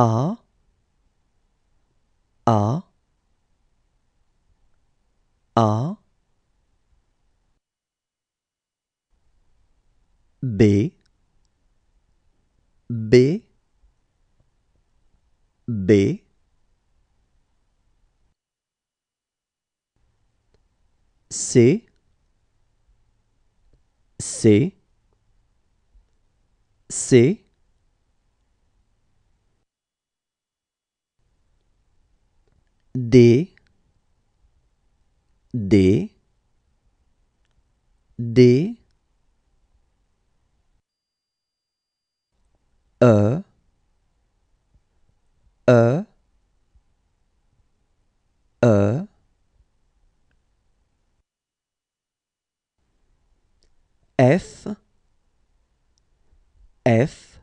R R R B B B C C C D D D E E E F F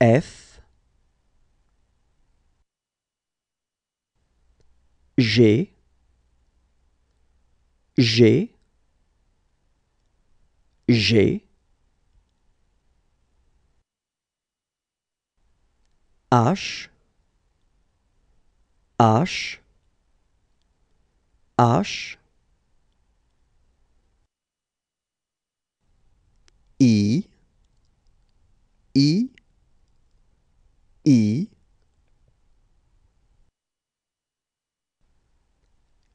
F G, G, G, H, H, H,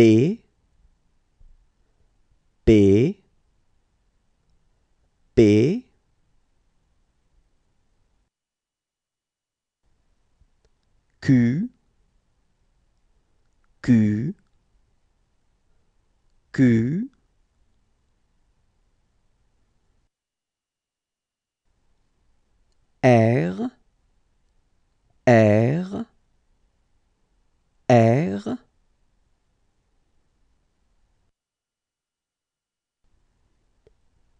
B B B Q Q Q R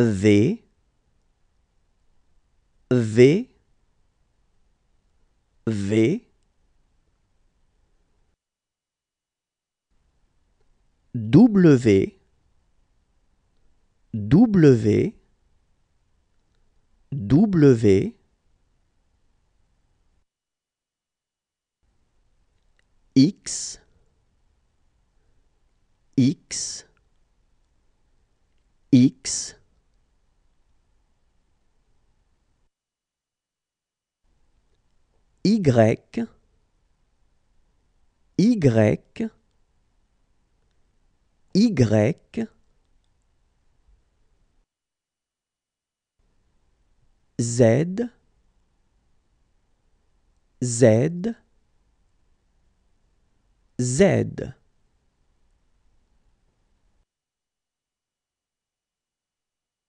V V V W W W X X X Y, Y, Y, Z, Z, Z.